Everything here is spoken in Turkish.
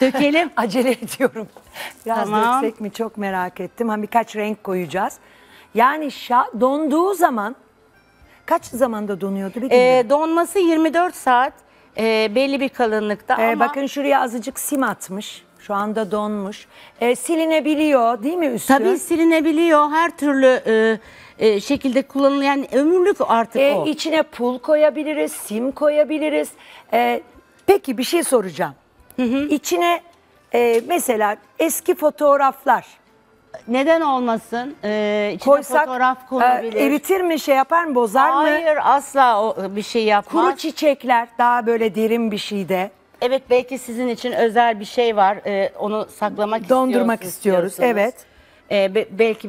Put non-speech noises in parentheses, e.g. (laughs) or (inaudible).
Dökelim. (laughs) Acele ediyorum. Biraz Tamam. döksek mi çok merak ettim. Ha birkaç renk koyacağız. Yani şa- donduğu zaman kaç zamanda donuyordu bir Ee, donması 24 saat e, belli bir kalınlıkta Ee, ama bakın şuraya azıcık sim atmış. Şu anda donmuş. Ee, silinebiliyor değil mi üstü? tabii silinebiliyor her türlü e, e, şekilde kullanılan yani ömürlük artık Ee, o. içine pul koyabiliriz, sim koyabiliriz. Ee, peki bir şey soracağım. İçine e, mesela eski fotoğraflar Neden olmasın? Ee, içine koysak fotoğraf e, konulabilir. eritir mi şey yapar mı bozar mı? Hayır asla o, bir şey yapmaz. Kuru çiçekler daha böyle derin bir şey de Evet belki sizin için özel bir şey var. Ee, onu saklamak Dondurmak istiyoruz, istiyoruz, evet. Ee, be- belki bir